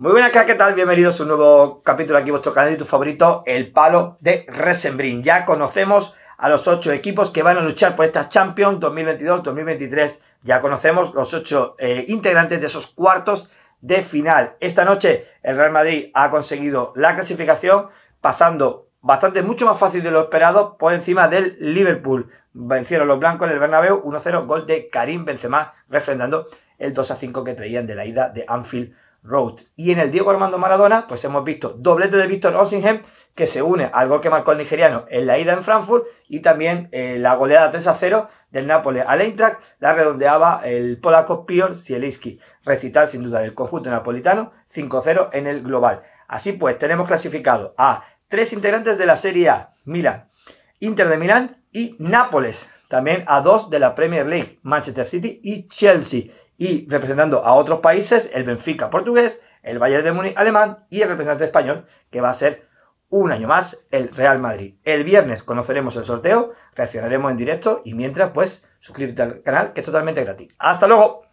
Muy buenas ¿qué tal? Bienvenidos a un nuevo capítulo aquí vuestro canal y tu favorito, El Palo de Resembrin. Ya conocemos a los ocho equipos que van a luchar por esta Champions 2022-2023. Ya conocemos los ocho eh, integrantes de esos cuartos de final. Esta noche el Real Madrid ha conseguido la clasificación pasando bastante, mucho más fácil de lo esperado por encima del Liverpool. Vencieron los blancos en el Bernabéu 1-0, gol de Karim Benzema, refrendando el 2-5 que traían de la ida de Anfield y en el Diego Armando Maradona, pues hemos visto doblete de Víctor ossingham que se une al gol que marcó el nigeriano en la ida en Frankfurt y también eh, la goleada 3 a 0 del Nápoles al Eintracht la redondeaba el polaco Pior Zielinski. Recital sin duda del conjunto napolitano 5-0 en el global. Así pues, tenemos clasificado a tres integrantes de la Serie A, Milán Inter de Milán, y Nápoles, también a dos de la Premier League, Manchester City y Chelsea. Y representando a otros países, el Benfica portugués, el Bayern de Múnich alemán y el representante español, que va a ser un año más el Real Madrid. El viernes conoceremos el sorteo, reaccionaremos en directo y mientras, pues suscríbete al canal que es totalmente gratis. ¡Hasta luego!